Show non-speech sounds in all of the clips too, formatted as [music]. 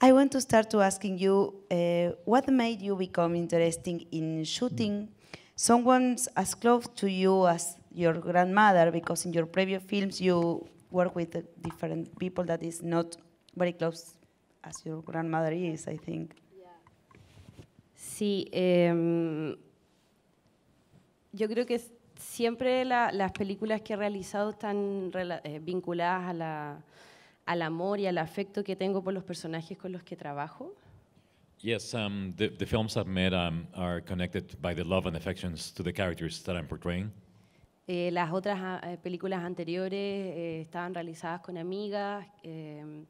I want to start to asking you eh, what made you become interested in shooting someone as close to you as your grandmother, because in your previous films you work with different people that is not very close as your grandmother is, I think. Sí, em, yo creo que siempre las películas que he realizado están eh, vinculadas a la al amor y al afecto que tengo por los personajes con los que trabajo? Yes, um, the, the, films I've made um, are connected by the love and affections to the characters that I'm portraying. Eh, las otras ah, eh, películas anteriores eh, estaban realizadas con amigas. Em,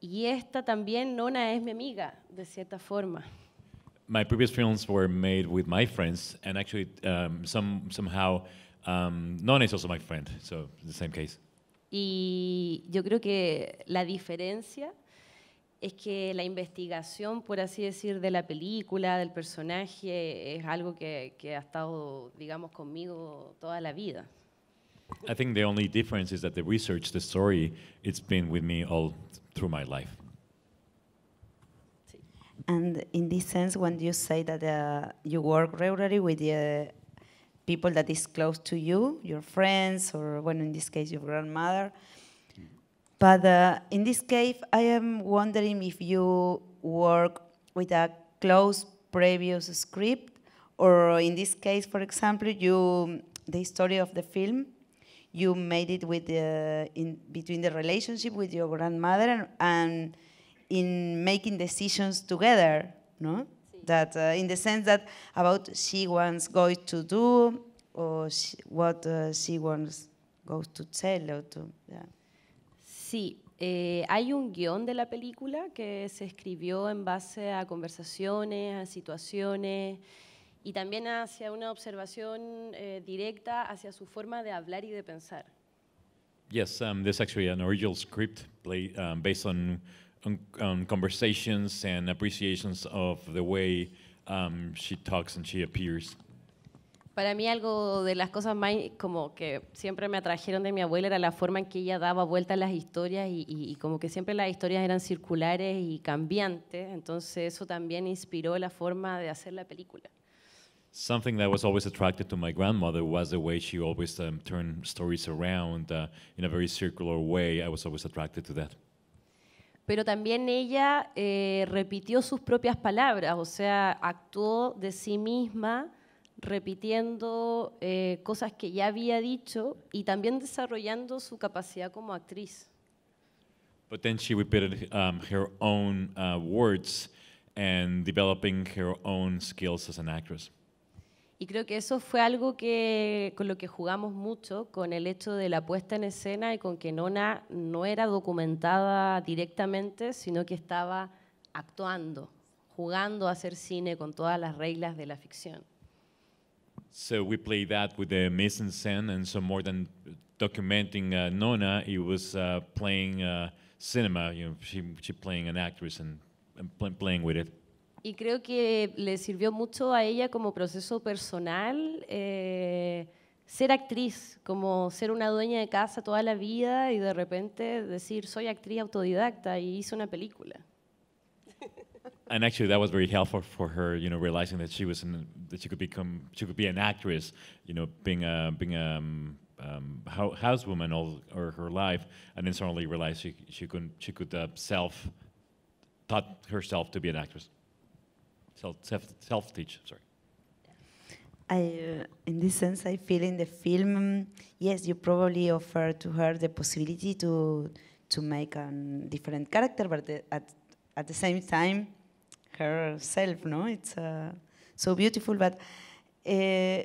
y esta también, Nona es mi amiga, de cierta forma. My previous films were made with my friends, and actually, um, some, somehow, um, Nona is also my friend, so the same case. Y yo creo que la diferencia es que la investigación, por así decir, de la película, del personaje, es algo que, que ha estado, digamos, conmigo toda la vida. I think the only difference is that the research, the story, it's been with me all through my life. And in this sense, when you say that uh, you work regularly with the uh, people that is close to you, your friends, or well, in this case, your grandmother. But uh, in this case, I am wondering if you work with a close previous script, or in this case, for example, you the story of the film, you made it with the in between the relationship with your grandmother and, and in making decisions together, no? that uh, in the sense that about she wants going to do or she, what uh, she wants goes to tell or to, yeah. Sí, Eh, hay un guión de la película que se escribió en base a conversaciones, a situaciones y también hacia una observación eh, directa hacia su forma de hablar y de pensar. Yes, um, this actually an original script play, um, based on on, um, conversations and appreciations of the way um, she talks and she appears. Para mí algo de las cosas más como que siempre me atrajeron de mi abuela era la forma en que ella daba vueltas las historias y, y, como que siempre las historias eran circulares y cambiantes, entonces eso también inspiró la forma de hacer la película. Something that was always attracted to my grandmother was the way she always um, turned stories around uh, in a very circular way. I was always attracted to that pero también ella eh, repitió sus propias palabras, o sea, actuó de sí misma repitiendo eh, cosas que ya había dicho y también desarrollando su capacidad como actriz. But then she repeated um, her own uh, words and developing her own skills as an actress. Y creo que eso fue algo que, con lo que jugamos mucho, con el hecho de la puesta en escena y con que Nona no era documentada directamente, sino que estaba actuando, jugando a hacer cine con todas las reglas de la ficción. So we played that with the mise en scène and so more than documenting uh, Nona, it was uh, playing uh, cinema. You know, she she playing an actress and playing with it y creo que le sirvió mucho a ella como proceso personal eh, ser actriz, como ser una dueña de casa toda la vida y de repente decir, soy actriz autodidacta y hice una película. [laughs] and actually that was very helpful for her you know realizing that she was an, that she could become she could be an actress you know being a being a um, um, housewoman all or her life and then suddenly realized she she could she could uh, self taught herself to be an actress self, self, teach. Sorry. I, uh, in this sense, I feel in the film, yes, you probably offer to her the possibility to to make a different character, but the, at at the same time, herself, no, it's uh, so beautiful. But uh,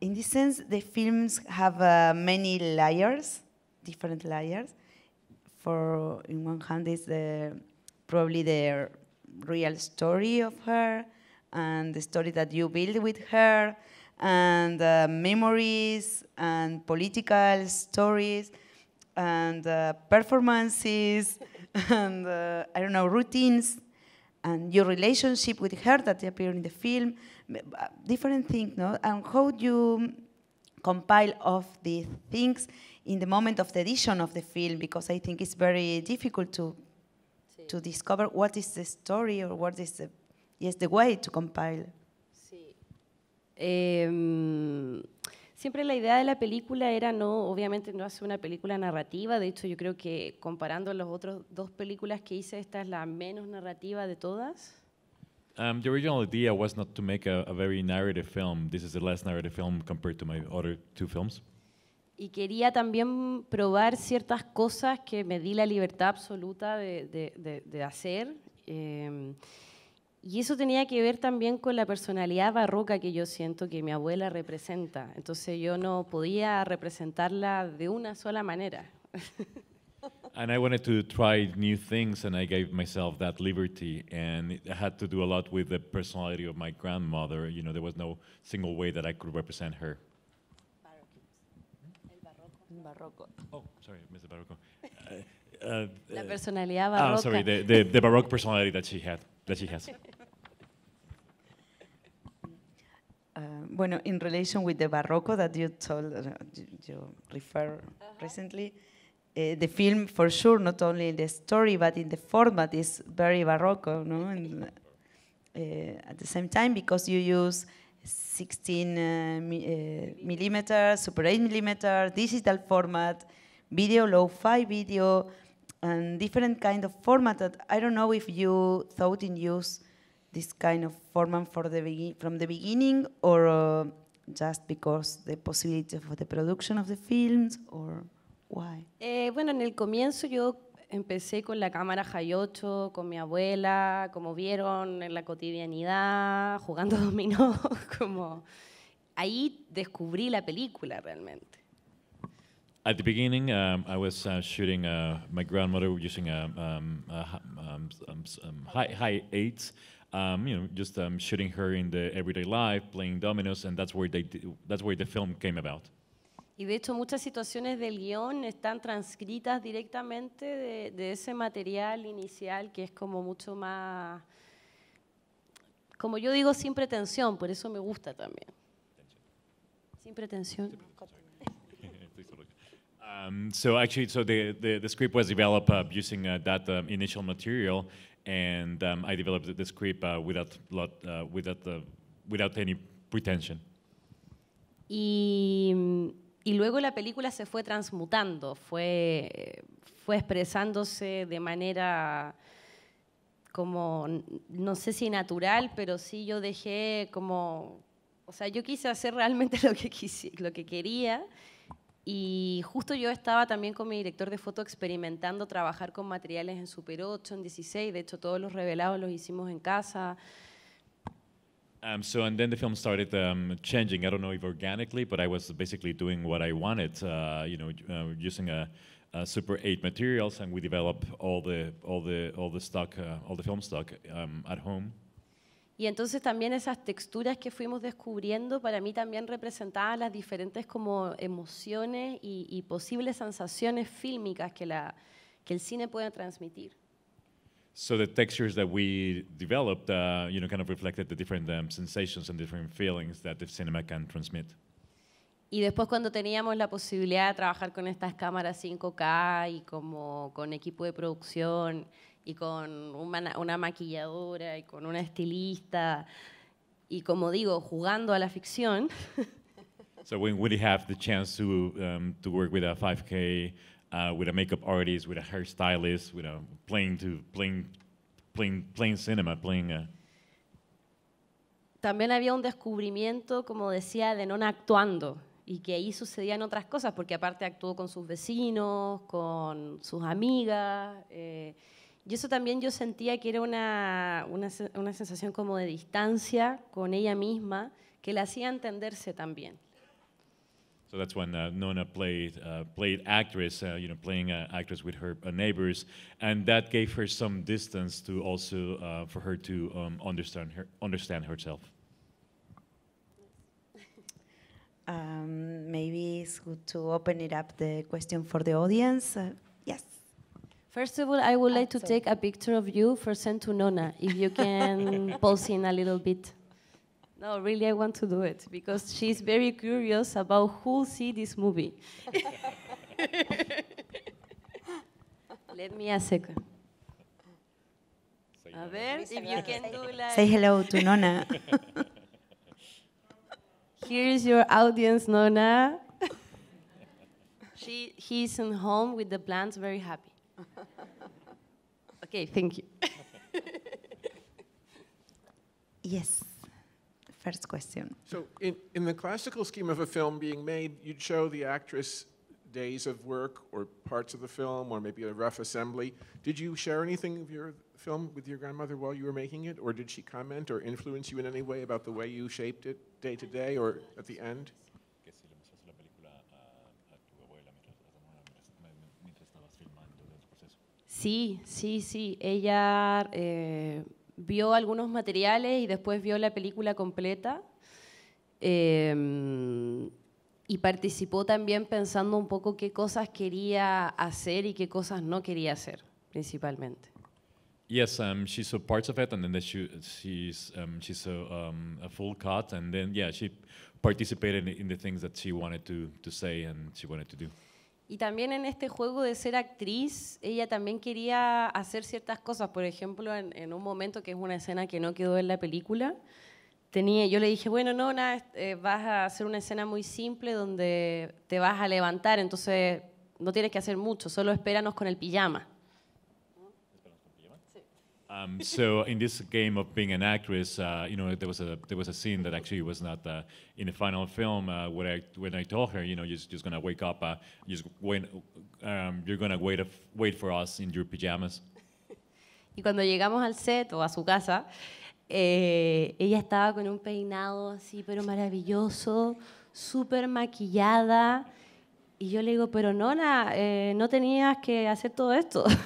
in this sense, the films have uh, many layers, different layers. For in one hand is the probably the real story of her and the story that you build with her and uh, memories and political stories and uh, performances [laughs] and uh, I don't know routines and your relationship with her that appear in the film, uh, different things, no? And how you compile of these things in the moment of the edition of the film because I think it's very difficult to to discover what is the story or what is the, yes, the way to compile. Sí. Eh, siempre la idea de la película era no, obviamente no hacer una película narrativa, de hecho yo creo que comparando las otras dos películas que hice, esta es la menos narrativa de todas. Um, the original idea was not to make a, a very narrative film. This is the less narrative film compared to my other two films y quería también probar ciertas cosas que me di la libertad absoluta de, de, de, de hacer. Eh, y eso tenía que ver también con la personalidad barroca que yo siento que mi abuela representa. Entonces yo no podía representarla de una sola manera. [laughs] and I wanted to try new things, and I gave myself that liberty. And it had to do a lot with the personality of my grandmother. You know, there was no single way that I could represent her. barroco. Oh, sorry, Mr. Barroco. [laughs] Uh, uh, La personalidad ah, barroca. Ah, sorry, the, the, the baroque personality that she had, that she has. [laughs] Uh, bueno, in relation with the barroco that you told, uh, you, you refer -huh. recently, uh, the film for sure, not only in the story but in the format is very barroco, no? And, at the same time, because you use 16 uh, mi uh, millimeter, super 8 millimeter, digital format, video, low fi video, and different kind of format that I don't know if you thought in use this kind of format for the from the beginning or uh, just because the possibility of the production of the films or why? Eh, bueno, en el comienzo yo empecé con la cámara 8, con mi abuela, como vieron, en la cotidianidad, [laughs] jugando [laughs] dominó, como ahí descubrí la película realmente. At the beginning, um, I was uh, shooting uh, my grandmother using a, uh, um, uh, um, um, um, high, high eight, um, you know, just shooting her in the everyday life, playing dominoes, and that's where they that's where the film came about. Y de hecho muchas situaciones del guión están transcritas directamente de, de ese material inicial que es como mucho más, como yo digo, sin pretensión, por eso me gusta también. Sin pretensión. Um, so actually, so the, the, the script was developed uh, using uh, that um, initial material, and um, I developed the, script uh, without lot, uh, without without any pretension. Y mm, y luego la película se fue transmutando, fue, fue expresándose de manera como, no sé si natural, pero sí yo dejé como, o sea, yo quise hacer realmente [laughs] lo que, quise, lo que quería. Y justo yo estaba también con mi director de foto experimentando trabajar con materiales en Super 8, en 16, de hecho todos los revelados los hicimos en casa. Um, so and then the film started um, changing. I don't know if organically, but I was basically doing what I wanted. Uh, you know, uh, using a, a, Super 8 materials, and we developed all the all the all the stock, uh, all the film stock um, at home. Y entonces también esas texturas que fuimos descubriendo para mí también representaban las diferentes como emociones y, y posibles sensaciones fílmicas que la que el cine puede transmitir. So the textures that we developed, uh, you know, kind of reflected the different um, sensations and different feelings that the cinema can transmit. Y después cuando teníamos la posibilidad de trabajar con estas cámaras 5K y como con equipo de producción y con una, una maquilladora y con una estilista y como digo, jugando a la ficción. [laughs] so when we have the chance to um, to work with a 5K uh, with a makeup artist, hairstylist, with a playing to cinema, uh, También había un descubrimiento, como decía, de no actuando y que ahí sucedían otras cosas, porque aparte actuó con sus vecinos, con sus amigas. Eh, y eso también yo sentía que era una, una, una sensación como de distancia con ella misma, que la hacía entenderse también. So that's when uh, Nona played uh, played actress, uh, you know, playing uh, actress with her uh, neighbors, and that gave her some distance to also uh, for her to um, understand her understand herself. [laughs] Um, maybe it's good to open it up the question for the audience. yes. First of all, I would like to ah, take a picture of you for send to Nona, if you can [laughs] pose in a little bit. No, really, I want to do it because she's very curious about who see this movie. [laughs] Let me a second. A ver, if you can do like. Say hello to Nona. [laughs] Here's your audience, Nona. [laughs] she, he's in home with the plants, very happy. Okay, thank you. yes first question. So, in, in the classical scheme of a film being made, you'd show the actress days of work or parts of the film or maybe a rough assembly. Did you share anything of your film with your grandmother while you were making it, or did she comment or influence you in any way about the way you shaped it day to day or at the end? Sí, sí, sí. Ella eh, vio algunos materiales y después vio la película completa. Eh, y participó también pensando un poco qué cosas quería hacer y qué cosas no quería hacer, principalmente. Yes, um, she saw parts of it, and then she she's um, she saw um, a full cut, and then yeah, she participated in the things that she wanted to to say and she wanted to do. Y también en este juego de ser actriz, ella también quería hacer ciertas cosas. Por ejemplo, en, un momento que es una escena que no quedó en la película, tenía, yo le dije, bueno, no, nada, eh, vas a hacer una escena muy simple donde te vas a levantar, entonces no tienes que hacer mucho, solo espéranos con el pijama. Um, so in this game of being an actress, uh, you know, there was a there was a scene that actually was not uh, in the final film uh, where I when I told her, you know, you're just gonna wake up, uh, just wait, um, you're gonna wait wait for us in your pajamas. [laughs] Y cuando llegamos al set o a su casa, eh, ella estaba con un peinado así, pero maravilloso, súper maquillada, y yo le digo, pero Nona, eh, no tenías que hacer todo esto. [laughs]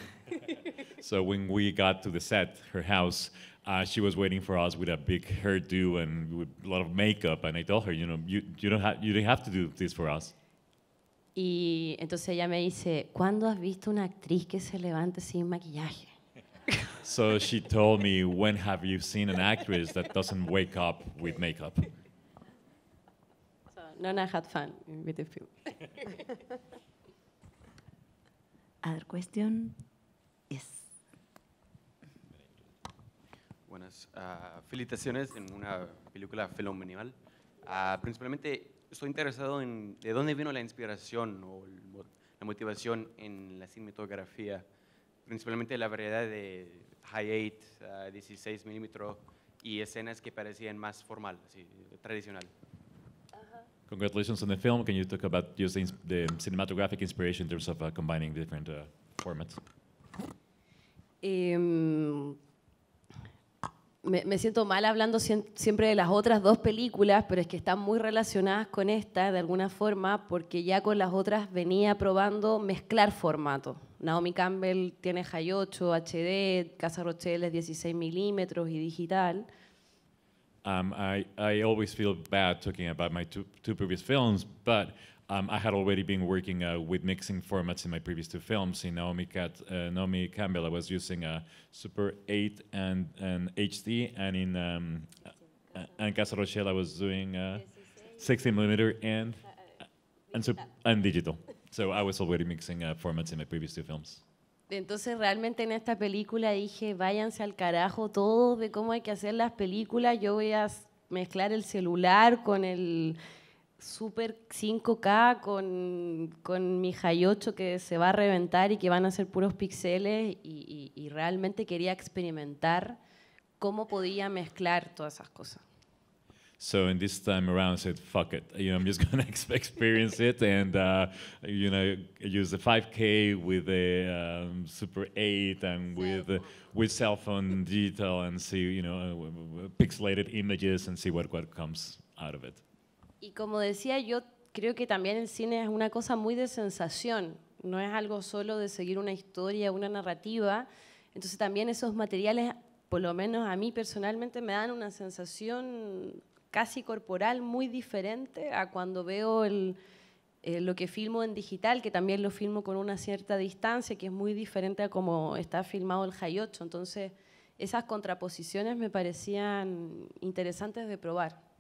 So when we got to the set, her house, uh, she was waiting for us with a big hairdo and with a lot of makeup. And I told her, you know, you, you don't have, you did not have to do this for us. Y entonces ella me dice, ¿cuándo has visto una actriz que se levante sin maquillaje? [laughs] So she told me, when have you seen an actress that doesn't wake up with makeup? So Nona had fun with the film. Other question? Yes. Buenas. Ah, felicitaciones en una película fenomenal. Uh, ah, principalmente estoy interesado en de dónde vino la inspiración o la motivación en la cinematografía, principalmente la variedad de high 8, 16 milímetros y escenas que parecían más formal, así, tradicional. Congratulations on the film. Can you talk about using the cinematographic inspiration in terms of ah, combining different formats? Em, me, siento mal hablando siempre de las otras dos películas, pero es que están muy relacionadas con esta de alguna forma, porque ya con las otras venía probando mezclar formato. Naomi Campbell tiene High 8, HD, Casa Rochelle es 16 milímetros y digital. Um, I, I always feel bad talking about my two previous films, but um, I had already been working uh, with mixing formats in my previous two films. In Naomi, Cat, uh, Naomi Campbell, I was using a uh, Super 8 and, and HD, and in um, uh, and Casa Rochelle, I was doing uh, 16 millimeter and uh, and, so, and digital. So I was already mixing formats in my previous two films. Entonces realmente en esta película dije, váyanse al carajo todos de cómo hay que hacer las películas, yo voy a mezclar el celular con el, Super 5K con, con mi 8 que se va a reventar y que van a ser puros pixeles y, y, y, realmente quería experimentar cómo podía mezclar todas esas cosas. So in this time around, I said, "Fuck it, you know, I'm just [laughs] gonna experience it, and uh, you know, use the 5K with the um, Super 8 and with uh, with cell phone digital, and see, you know, uh, pixelated images, and see what what comes out of it." Y como decía, yo creo que también el cine es una cosa muy de sensación, no es algo solo de seguir una historia, una narrativa. Entonces también esos materiales, por lo menos a mí personalmente, me dan una sensación casi corporal muy diferente a cuando veo eh, lo que filmo en digital, que también lo filmo con una cierta distancia, que es muy diferente a cómo está filmado el Hayocho Entonces esas contraposiciones me parecían interesantes de probar.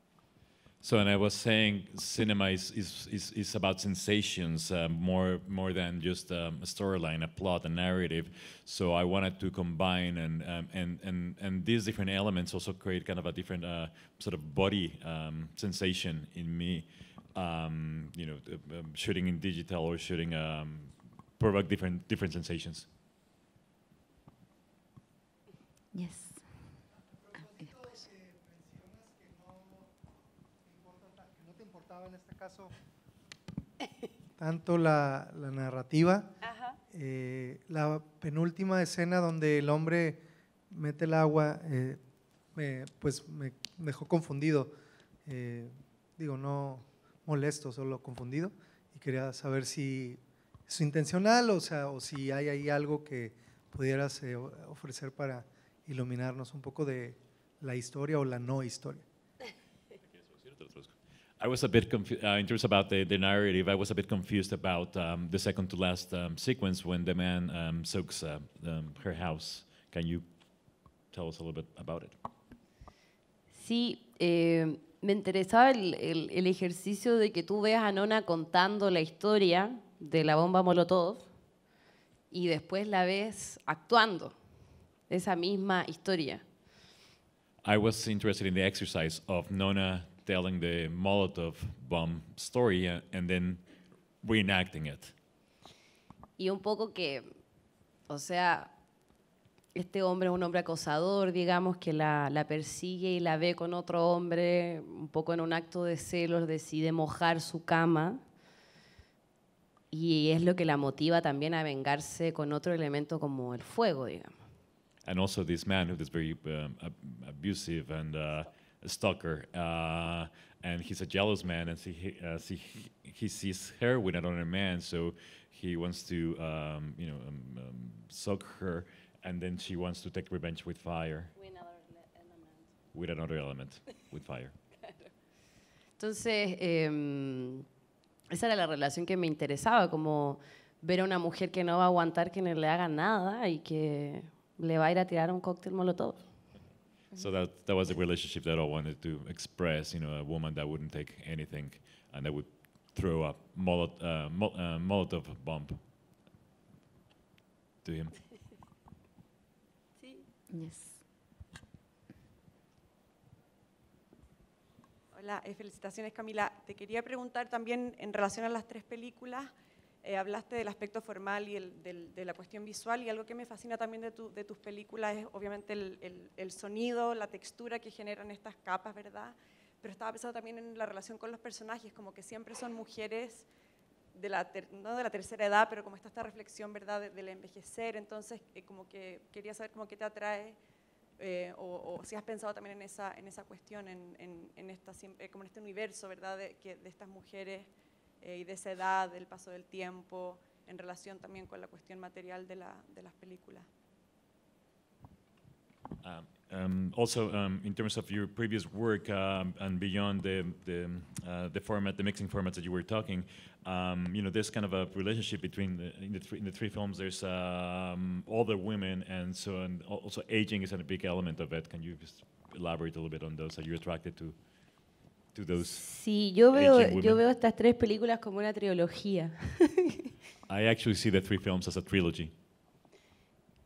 So, and I was saying cinema is, is, is, is about sensations uh, more, more than just um, a storyline, a plot, a narrative. So I wanted to combine and, um, and, and, and these different elements also create kind of a different uh, sort of body um, sensation in me. Um, you know, um, shooting in digital or shooting um, provoke different, different sensations. Yes. caso, tanto la, narrativa, eh, la penúltima escena donde el hombre mete el agua, eh, me, pues me dejó confundido, eh, digo, no molesto, solo confundido, y quería saber si es intencional o, sea, o si hay ahí algo que pudieras ofrecer para iluminarnos un poco de la historia o la no historia. I was a bit confused uh, in terms about the, the narrative. I was a bit confused about um, the second to last um, sequence when the man um, soaks uh, um, her house. Can you tell us a little bit about it? Sí, eh, me interesaba el, el, el, ejercicio de que tú veas a Nona contando la historia de la bomba Molotov y después la ves actuando esa misma historia. I was interested in the exercise of Nona telling the Molotov bomb story and then reenacting it. Y un poco que, o sea, este hombre es un hombre acosador, digamos, que la, persigue y la ve con otro hombre, un poco en un acto de celos, decide mojar su cama. Y es lo que la motiva también a vengarse con otro elemento como el fuego, digamos. And also this man who is very um, abusive and uh, stalker, uh, and he's a jealous man, and see, uh, see, he sees her with another man, so he wants to, um, you know, um, um, suck her, and then she wants to take revenge with fire. With another element, with fire. [laughs] claro. Entonces, eh, esa era la relación que me interesaba, como ver a una mujer que no va a aguantar que no le haga nada y que le va a ir a tirar un cóctel molotov. So that that was a relationship that I wanted to express. You know, a woman that wouldn't take anything and that would throw a molot, uh, mol uh, Molotov bomb to him. [laughs] yes. Hola, eh, felicitaciones Camila. Te quería preguntar también en relación a las tres películas. Eh, hablaste del aspecto formal y de la cuestión visual y algo que me fascina también de, de tus películas es obviamente el, sonido, la textura que generan estas capas, ¿verdad? Pero estaba pensando también en la relación con los personajes, como que siempre son mujeres de la, no de la tercera edad, pero como está esta reflexión, ¿verdad?, del envejecer. Entonces, eh, como que quería saber cómo que te atrae eh, o, si has pensado también en esa, en esa cuestión, en, en, como en este universo, ¿verdad?, que, de estas mujeres eh, y de esa edad, el paso del tiempo, en relación también con la cuestión material de, la, de las películas. Um, um, also, um, in terms of your previous work um, and beyond the the, uh, the, format, the mixing formats that you were talking, um, you know, there's kind of a relationship between the, in the three, in the three films. There's um, older women, and so and also aging is a big element of it. Can you just elaborate a little bit on those? Are you attracted to? sí, yo veo, yo veo estas tres películas como una trilogía. [laughs] I actually see the three films as a trilogy.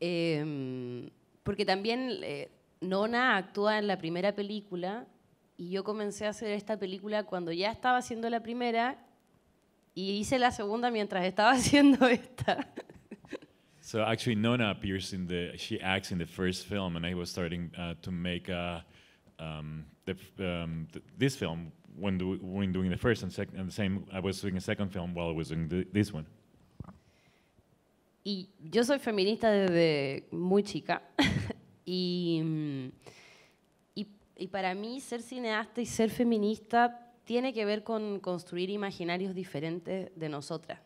Eh, porque también eh, Nona actúa en la primera película y yo comencé a hacer esta película cuando ya estaba haciendo la primera y hice la segunda mientras estaba [laughs] haciendo esta. So actually Nona appears in the she acts in the first film and I was starting uh, to make a um, the, um, th this film when, do, when, doing the first and second and the same I was doing a second film while was doing the, this one. Y yo soy feminista desde muy chica [laughs] y, y, y, para mí ser cineasta y ser feminista tiene que ver con construir imaginarios diferentes de nosotras.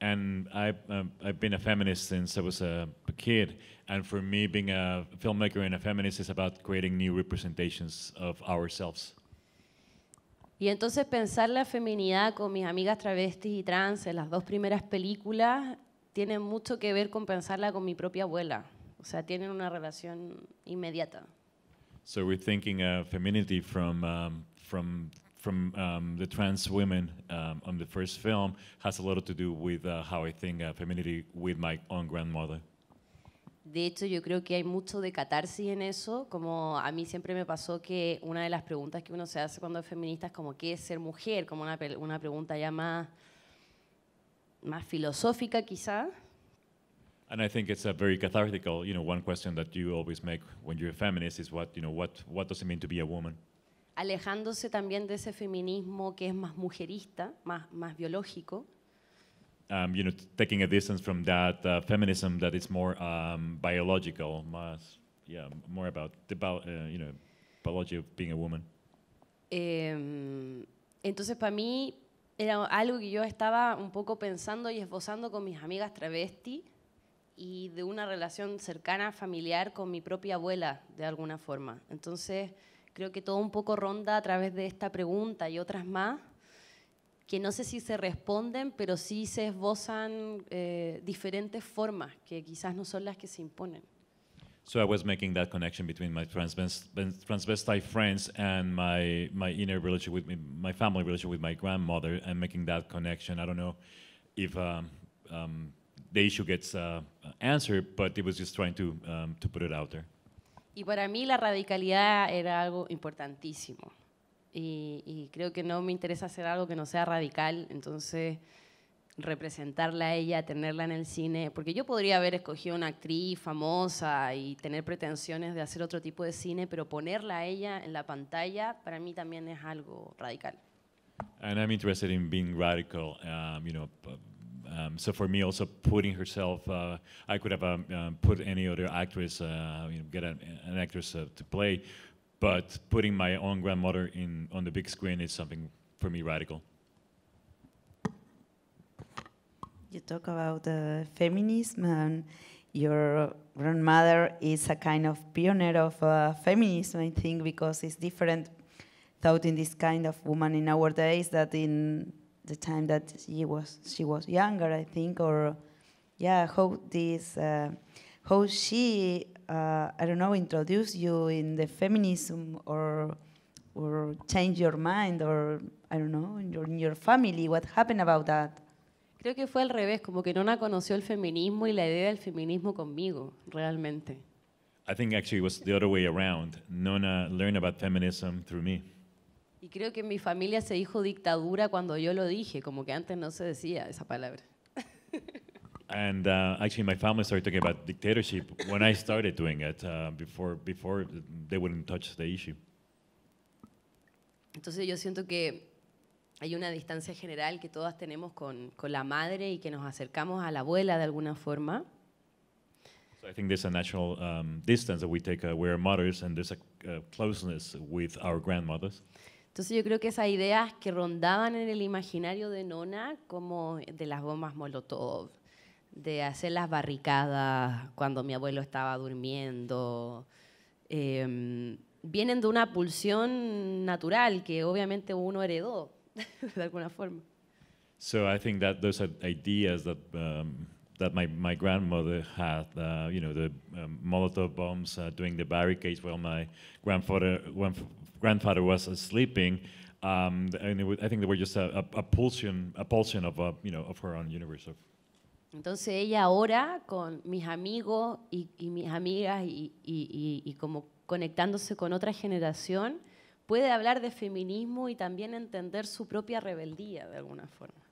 and I, um, I've been a feminist since I was a, kid. And for me, being a filmmaker and a feminist is about creating new representations of ourselves. Y entonces pensar la feminidad con mis amigas travestis y trans en las dos primeras películas tiene mucho que ver con pensarla con mi propia abuela. O sea, tienen una relación inmediata. So we're thinking of femininity from, um, from from um, the trans women um, on the first film has a lot to do with uh, how I think uh, femininity with my own grandmother. De hecho, yo creo que hay mucho de catarsis en eso. Como a mí siempre me pasó que una de las preguntas que uno se hace cuando es feminista es como qué es ser mujer, como una, una pregunta ya más, más filosófica quizá. And I think it's a uh, very cathartical, you know, one question that you always make when you're a feminist is what, you know, what, what does it mean to be a woman? alejándose también de ese feminismo que es más mujerista, más, más biológico. Um, you know, taking a distance from that uh, feminism that is more um, biological, más, yeah, more about the uh, you know, biology of being a woman. Em, entonces, para mí era algo que yo estaba un poco pensando y esbozando con mis amigas travesti y de una relación cercana, familiar, con mi propia abuela, de alguna forma. Entonces, creo que todo un poco ronda a través de esta pregunta y otras más, que no sé si se responden, pero sí se esbozan eh, diferentes formas que quizás no son las que se imponen. So I was making that connection between my transvestite friends and my my inner relationship with me, my family relationship with my grandmother, and making that connection. I don't know if um, um, the issue gets uh, answered, but it was just trying to um, to put it out there. Y para mí la radicalidad era algo importantísimo. Y, creo que no me interesa hacer algo que no sea radical, entonces representarla a ella, tenerla en el cine, porque yo podría haber escogido una actriz famosa y tener pretensiones de hacer otro tipo de cine, pero ponerla a ella en la pantalla para mí también es algo radical. interested in radical, um, um, so for me, also putting herself, uh, I could have um, um put any other actress, uh, you know, get an, an actress uh, to play, but putting my own grandmother in on the big screen is something for me radical. You talk about feminism, and your grandmother is a kind of pioneer of uh, feminism, I think, because it's different thought in this kind of woman in our days that in the time that she was she was younger, I think, or yeah, how this uh, how she uh, I don't know introduced you in the feminism or or change your mind or I don't know in your, in your family what happened about that. Creo que fue al revés, como que Nona conoció el feminismo y la idea del feminismo conmigo, realmente. I think actually it was the other way around. Nona learned about feminism through me. Y creo que en mi familia se dijo dictadura cuando yo lo dije, como que antes no se decía esa palabra. and uh, actually, my family started talking about dictatorship when I started doing it. Uh, before, before they wouldn't touch the issue. Entonces yo siento que hay una distancia general que todas tenemos con, con la madre y que nos acercamos a la abuela de alguna forma. So I think there's a natural um, distance that we take. Uh, we're mothers, and there's a uh, closeness with our grandmothers. Entonces yo creo que esas ideas que rondaban en el imaginario de Nona, como de las bombas Molotov, de hacer las barricadas cuando mi abuelo estaba durmiendo, em, vienen de una pulsión natural que obviamente uno heredó [laughs] de alguna forma. So I think that those ideas um, that my, my grandmother had, uh, you know, the um, Molotov bombs uh, doing the barricades while my grandfather grandfather was uh, sleeping, um, and was, I think they were just a, a, a pulsion, a pulsion of uh, you know of her own universe. Entonces ella ahora con mis amigos y, y mis amigas y, y, y como conectándose con otra generación puede hablar de feminismo y también entender su propia rebeldía de alguna forma.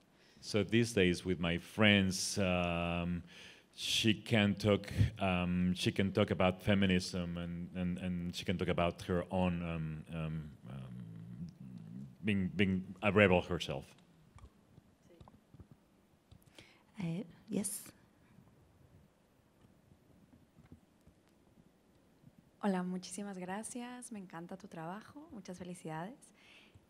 So these days with my friends, um, she can talk um, she can talk about feminism and, and, and she can talk about her own um, um, um being, being a rebel herself. Uh, yes. Hola, muchísimas gracias. Me encanta tu trabajo. Muchas felicidades.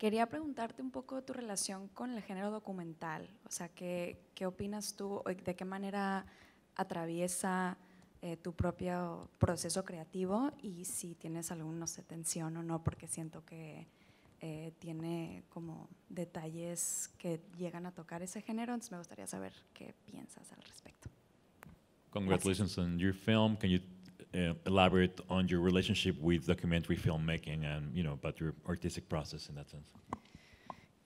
Quería preguntarte un poco tu relación con el género documental, o sea, ¿qué, qué opinas tú? ¿De qué manera atraviesa eh, tu propio proceso creativo? Y si tienes alguna no sé, tensión o no, porque siento que eh, tiene como detalles que llegan a tocar ese género, entonces me gustaría saber qué piensas al respecto. Congratulations on your film. uh, elaborate on your relationship with documentary filmmaking and, you know, about your artistic process in that sense.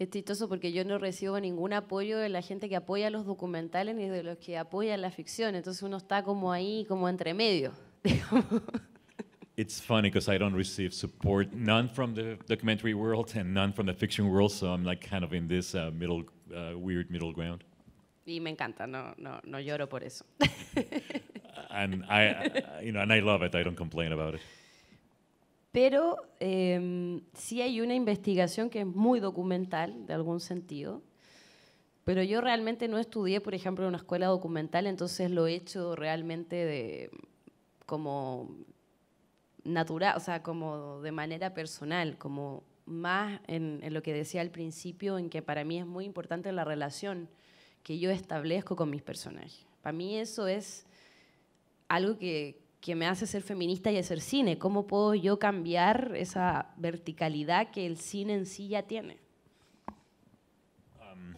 Es chistoso porque yo no recibo ningún apoyo de la gente que apoya los documentales ni de los que apoyan la ficción. Entonces uno está como ahí, como entre medio. [laughs] It's funny because I don't receive support, none from the documentary world and none from the fiction world, so I'm like kind of in this uh, middle, uh, weird middle ground. Y me encanta, no, no, no lloro por eso. [laughs] and I, uh, you know, and I love it. I don't complain about it. Pero em, sí hay una investigación que es muy documental, de algún sentido. Pero yo realmente no estudié, por ejemplo, en una escuela documental, entonces lo he hecho realmente de, como natural, o sea, como de manera personal, como más en, lo que decía al principio, en que para mí es muy importante la relación que yo establezco con mis personajes. Para mí eso es algo que, que me hace ser feminista y hacer cine. ¿Cómo puedo yo cambiar esa verticalidad que el cine en sí ya tiene? Um,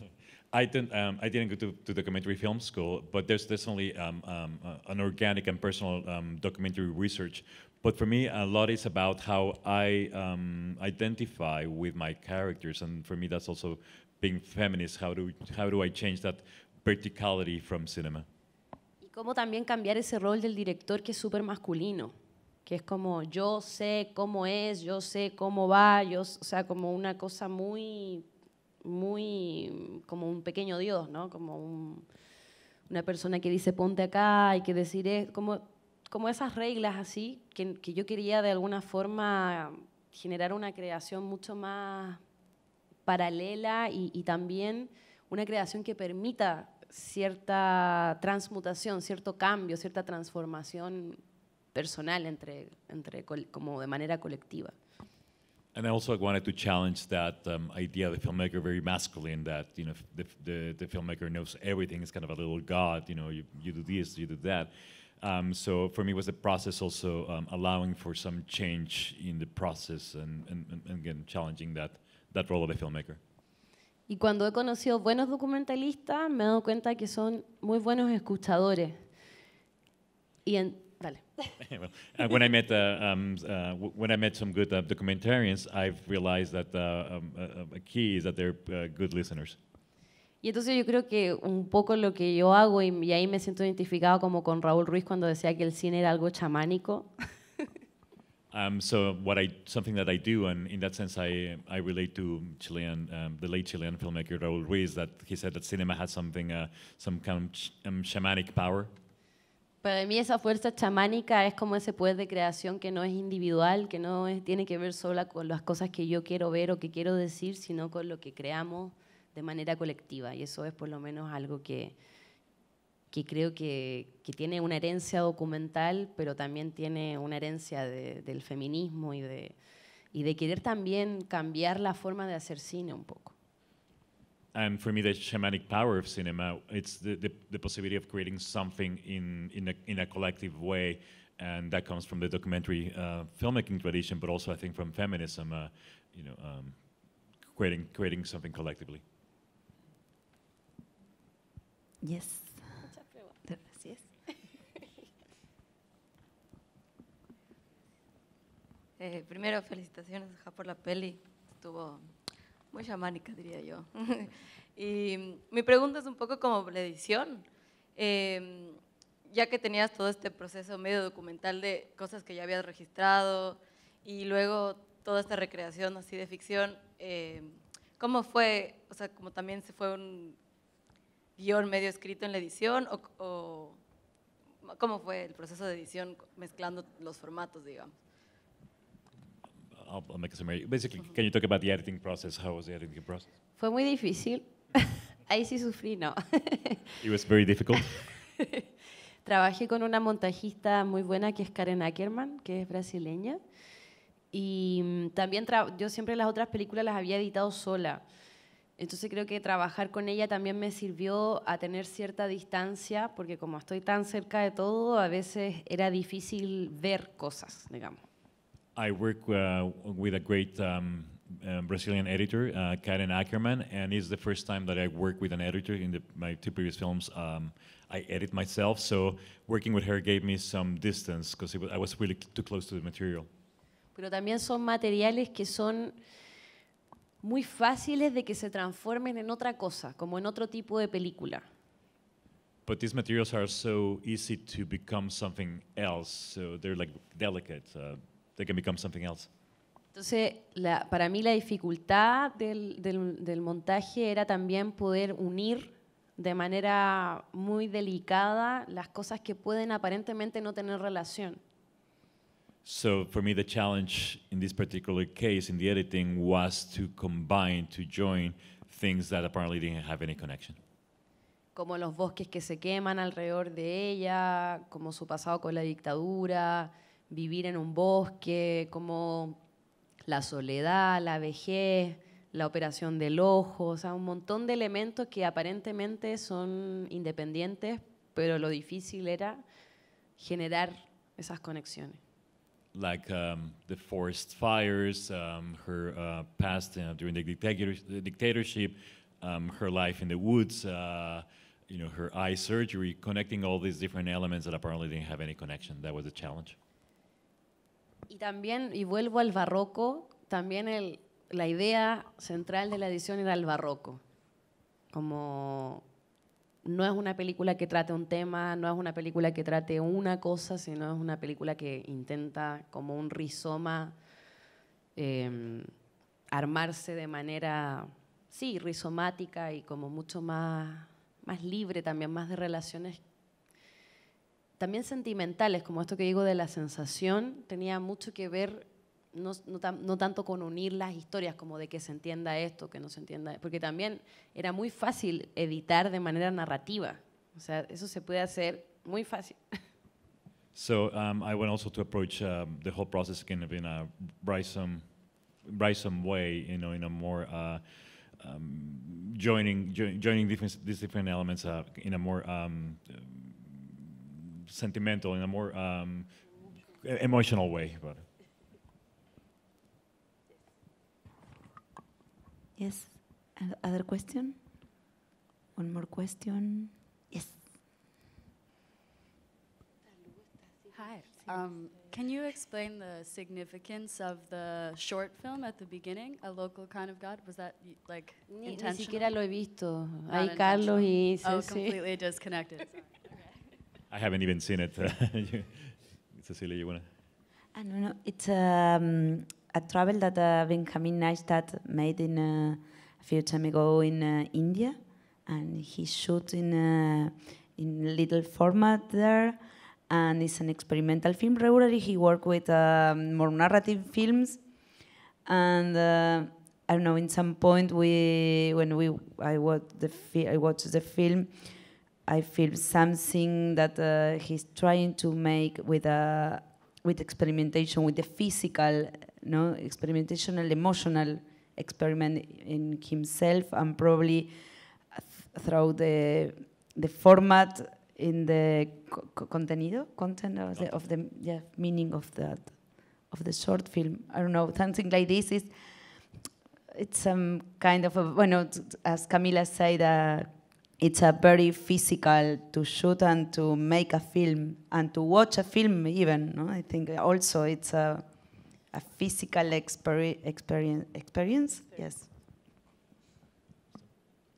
[laughs] I, didn't, um, I didn't go to, to, documentary film school, but there's definitely um, um uh, an organic and personal um, documentary research. But for me, a lot is about how I um, identify with my characters, and for me, that's also being feminist. How do how do I change that verticality from cinema? cómo también cambiar ese rol del director que es súper masculino, que es como yo sé cómo es, yo sé cómo va, yo, o sea, como una cosa muy, muy, como un pequeño Dios, ¿no? Como una persona que dice ponte acá, hay que decir, eh, como, como esas reglas así, que, yo quería de alguna forma generar una creación mucho más paralela y, también una creación que permita cierta transmutación, cierto cambio, cierta transformación personal entre, entre como de manera colectiva. And I also wanted to challenge that um, idea of the filmmaker very masculine that you know the, the, the, filmmaker knows everything. It's kind of a little god. You know, you, you do this, you do that. Um, so for me, was a process also um, allowing for some change in the process and, and, and again challenging that that role of the filmmaker. Y cuando he conocido buenos documentalistas, me he dado cuenta que son muy buenos escuchadores. Y en, dale. key Y entonces yo creo que un poco lo que yo hago, y, y ahí me siento identificado como con Raúl Ruiz cuando decía que el cine era algo chamánico. [laughs] Um, so what I something that I do, and in that sense, I I relate to Chilean um, the late Chilean filmmaker Raúl Ruiz that he said that cinema had something uh, some kind of um, shamanic power. Para mí esa fuerza chamánica es como ese poder de creación que no es individual, que no tiene que ver sola con las cosas que yo quiero ver o que quiero decir, sino con lo que creamos de manera colectiva. Y eso es por lo menos algo que, que creo que, que, tiene una herencia documental, pero también tiene una herencia de, del feminismo y de, y de querer también cambiar la forma de hacer cine un poco. and for me the shamanic power of cinema it's the, the, possibility of creating something in, in, a, in a collective way and that comes from the documentary uh, filmmaking tradition but also i think from feminism uh, you know um, creating, creating something collectively yes Eh, primero, felicitaciones por la peli. Estuvo muy chamánica, diría yo. [laughs] y mi pregunta es un poco como la edición. Em, ya que tenías todo este proceso medio documental de cosas que ya habías registrado y luego toda esta recreación así de ficción, em, ¿cómo fue? O sea, como también se fue un guión medio escrito en la edición o cómo fue el proceso de edición mezclando los formatos, digamos. Fue muy difícil. [laughs] Ahí sí sufrí, no. It was very difficult. [laughs] Trabajé con una montajista muy buena que es Karen Ackerman, que es brasileña. Y mm, también yo siempre las otras películas las había editado sola. Entonces creo que trabajar con ella también me sirvió a tener cierta distancia, porque como estoy tan cerca de todo, a veces era difícil ver cosas, digamos. I work uh, with a great um, um, Brazilian editor, uh, Karen Ackerman, and it's the first time that I work with an editor. In the, my two previous films, um, I edit myself, so working with her gave me some distance because I was really too close to the material. Pero también son materiales que son muy fáciles de que se transformen en otra cosa, como en otro tipo de película. But these materials are so easy to become something else, so they're like delicate. Uh, they can become something else. Entonces, la, para mí la dificultad del, del, del, montaje era también poder unir de manera muy delicada las cosas que pueden aparentemente no tener relación. So for me the challenge in this particular case in the editing was to combine, to join things that apparently didn't have any connection. Como los bosques que se queman alrededor de ella, como su pasado con la dictadura, vivir en un bosque, como la soledad, la vejez, la operación del ojo, o sea, un montón de elementos que aparentemente son independientes, pero lo difícil era generar esas conexiones. like um, the forest fires, um, her uh, past uh, during the, dictatorship, um, her life in the woods, uh, you know, her eye surgery, connecting all these different elements that apparently didn't have any connection. That was a challenge. Y también, y vuelvo al barroco, también el, la idea central de la edición era el barroco. Como no es una película que trate un tema, no es una película que trate una cosa, sino es una película que intenta como un rizoma em, armarse de manera, sí, rizomática y como mucho más, más libre también, más de relaciones también sentimentales, como esto que digo de la sensación, tenía mucho que ver no, no, tanto con unir las historias como de que se entienda esto, que no se entienda, porque también era muy fácil editar de manera narrativa. O sea, eso se puede hacer muy fácil. So um, I went also to approach um, the whole process kind of in a brisome way, you know, in a more uh, um, joining joining different, these different elements uh, in a more um, sentimental, in a more um, emotional way. But. Yes. Other question? One more question? Yes. Hi. Um, can you explain the significance of the short film at the beginning, A Local Kind of God? Was that like intentional? Ni, ni siquiera lo he visto. Ahí Carlos y Ceci. Oh, completely disconnected. I haven't even seen it. [laughs] Cecilia, you wanna? I don't know. It's um, a travel that uh, Benjamin Neistat made in uh, a few time ago in uh, India, and he shot in a uh, in little format there, and it's an experimental film. Regularly, he worked with um, more narrative films, and uh, I don't know. In some point, we when we I watched the I watched the film. I feel something that uh, he's trying to make with uh, with experimentation, with the physical, no experimental, emotional experiment in himself, and probably th uh, through the the format in the co contenido content of the, of the yeah, meaning of that of the short film. I don't know something like this is it's some kind of a, bueno as Camila said. Uh, it's a very physical to shoot and to make a film and to watch a film even no? i think also it's a, a physical experi experience experience yes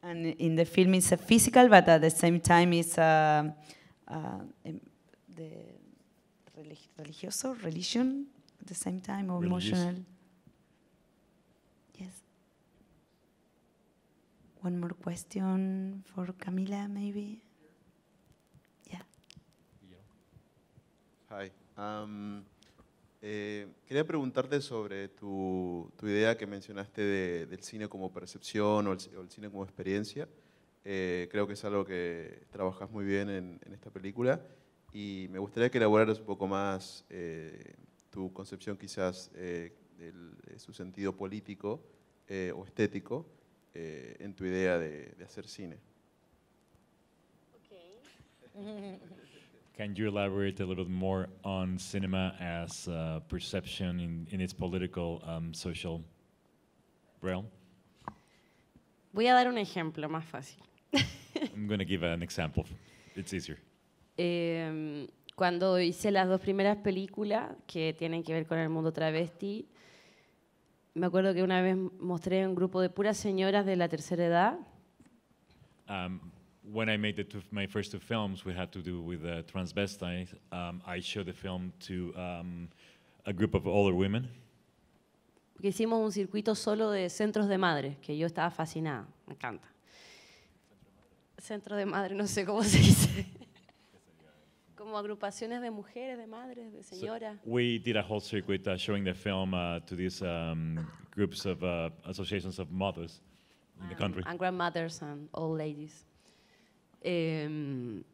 and in the film it's a physical but at the same time it's a, a, the religioso religion at the same time or Religious. emotional one more question for Camila, maybe? Yeah. Hi. Um, eh, quería preguntarte sobre tu, tu idea que mencionaste del cine como percepción o el, cine como experiencia. Eh, creo que es algo que trabajas muy bien en, esta película y me gustaría que elaboraras un poco más eh, tu concepción quizás de su sentido político o estético eh, en tu idea de, de hacer cine? Okay. Can you elaborate a little more on cinema as uh, perception in, in, its political, um, social realm? Voy a dar un ejemplo más fácil. [laughs] I'm going to give an example. It's easier. Eh, cuando hice las dos primeras películas que tienen que ver con el mundo travesti, me acuerdo que una vez mostré un grupo de puras señoras de la tercera edad. Um, when I made the two, my first two films, we had to do with uh, transvestites. Um, I showed the film to um, a group of older women. Porque hicimos un circuito solo de centros de madres, que yo estaba fascinada, me encanta. Centro de madre, no sé cómo se dice como agrupaciones de mujeres, de madres, de señoras. we did a uh, showing the film uh, to these um, groups of uh, associations of mothers in the country. And grandmothers and old ladies. Em,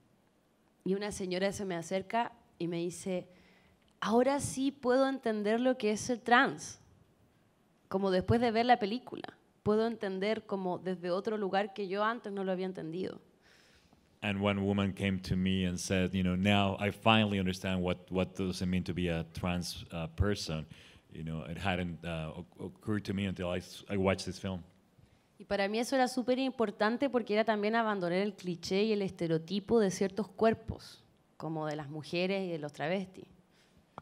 y una señora se me acerca y me dice, ahora sí puedo entender lo que es el trans, como después de ver la película. Puedo entender como desde otro lugar que yo antes no lo había entendido and one woman came to me and said, you know, now I finally understand what, what does it mean to be a trans uh, person. You know, it hadn't uh, occurred to me until I, I watched this film. Y para mí eso era súper importante porque era también abandonar el cliché y el estereotipo de ciertos cuerpos, como de las mujeres y de los travestis.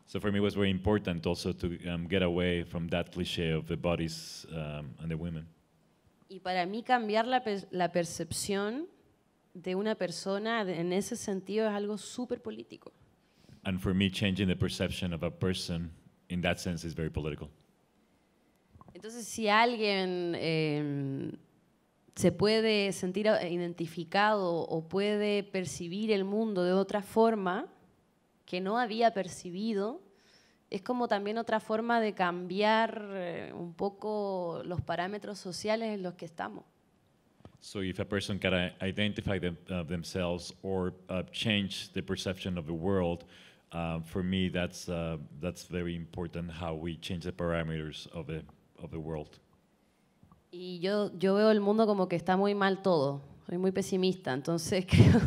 So for me it was very important also to um, get away from that cliché of the bodies um, and the women. Y para mí cambiar la, per la percepción de una persona en ese sentido es algo súper político. And for me, changing the perception of a person in that sense is very political. Entonces, si alguien em, se puede sentir identificado o puede percibir el mundo de otra forma que no había percibido, es como también otra forma de cambiar eh, un poco los parámetros sociales en los que estamos. So if a person can identify them, uh, themselves or uh, change the perception of the world, uh, for me that's uh, that's very important how we change the parameters of the of the world. Y yo yo veo el mundo como que está muy mal todo. Soy muy pesimista, entonces [laughs] creo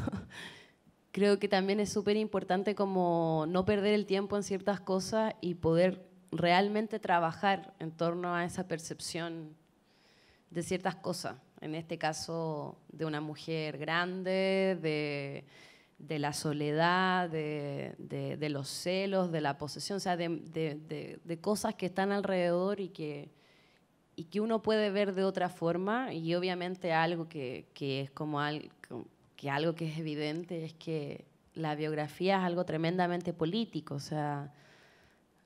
creo que también es súper importante como no perder el tiempo en ciertas cosas y poder realmente trabajar en torno a esa percepción de ciertas cosas en este caso de una mujer grande, de, la soledad, de, de, los celos, de la posesión, o sea, de, cosas que están alrededor y que, y que uno puede ver de otra forma. Y obviamente algo que, que es como que algo que es evidente es que la biografía es algo tremendamente político, o sea,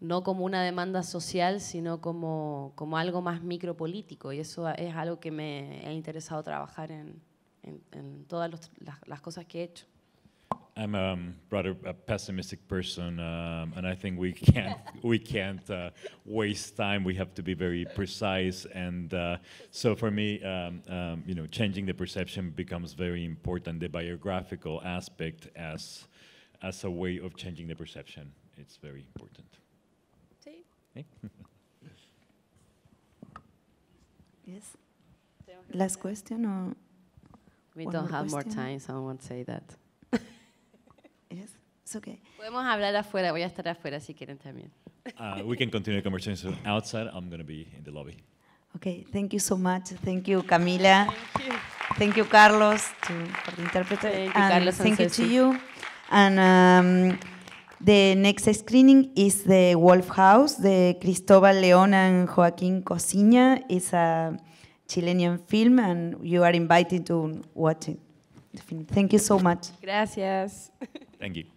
no como una demanda social, sino como, como algo más micropolítico. Y eso es algo que me ha interesado trabajar en, en, en todas los, las, las, cosas que he hecho. I'm a um, rather a pessimistic person, um, and I think we [laughs] can't we can't uh, waste time. We have to be very precise, and uh, so for me, um, um, you know, changing the perception becomes very important. The biographical aspect as as a way of changing the perception, it's very important. [laughs] yes. Last question or we don't have question? more time, so I won't say that. [laughs] yes, it's okay. Podemos hablar afuera. Voy a estar afuera si quieren también. Uh, we can continue the conversation outside. I'm going to be in the lobby. Okay, thank you so much. Thank you, Camila. Thank you, thank you Carlos, to, for the interpreter. Thank you, and Carlos. Thank you to you. And. Um, the next screening is the Wolf House, the Cristobal León and Joaquín Cosiña. It's a Chilean film, and you are invited to watch it. Thank you so much. Gracias. Thank you.